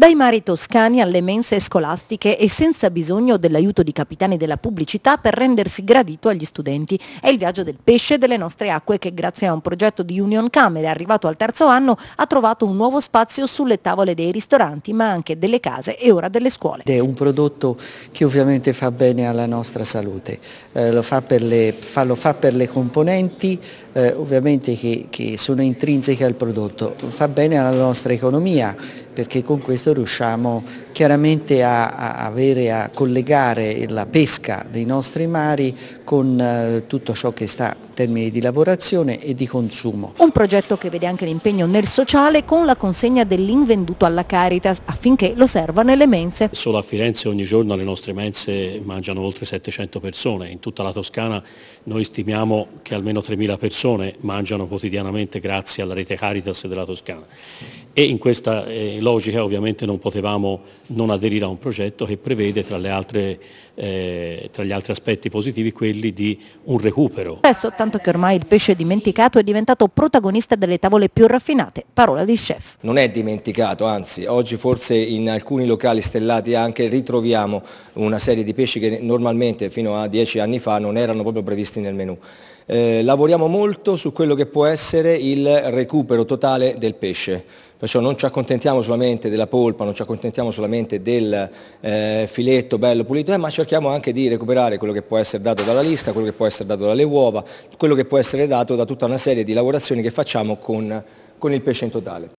Dai mari toscani alle mense scolastiche e senza bisogno dell'aiuto di capitani della pubblicità per rendersi gradito agli studenti. È il viaggio del pesce delle nostre acque che grazie a un progetto di Union Camere arrivato al terzo anno ha trovato un nuovo spazio sulle tavole dei ristoranti ma anche delle case e ora delle scuole. È un prodotto che ovviamente fa bene alla nostra salute, eh, lo, fa le, fa, lo, fa per le, componenti eh, ovviamente che, che sono intrinseche al prodotto, fa bene alla nostra economia perché con questo questo riusciamo chiaramente a, a, avere, a collegare la pesca dei nostri mari con eh, tutto ciò che sta in termini di lavorazione e di consumo. Un progetto che vede anche l'impegno nel sociale con la consegna dell'invenduto alla Caritas affinché lo serva nelle mense. Solo a Firenze ogni giorno le nostre mense mangiano oltre 700 persone, in tutta la Toscana noi stimiamo che almeno 3.000 persone mangiano quotidianamente grazie alla rete Caritas della Toscana e in questa eh, logica ovviamente sicuramente non potevamo non aderire a un progetto che prevede tra, altre, eh, tra gli altri aspetti positivi quelli di un recupero. Adesso, tanto che ormai il pesce dimenticato è diventato protagonista delle tavole più raffinate, parola di chef. Non è dimenticato, anzi, oggi forse in alcuni locali stellati anche ritroviamo una serie di pesci che normalmente fino a dieci anni fa non erano proprio previsti nel menù. Eh, lavoriamo molto su quello che può essere il recupero totale del pesce. Perciò non ci accontentiamo solamente della polpa, non ci accontentiamo solamente del eh, filetto bello pulito, eh, ma cerchiamo anche di recuperare quello che può essere dato dalla lisca, quello che può essere dato dalle uova, quello che può essere dato da tutta una serie di lavorazioni che facciamo con, con il pesce in totale.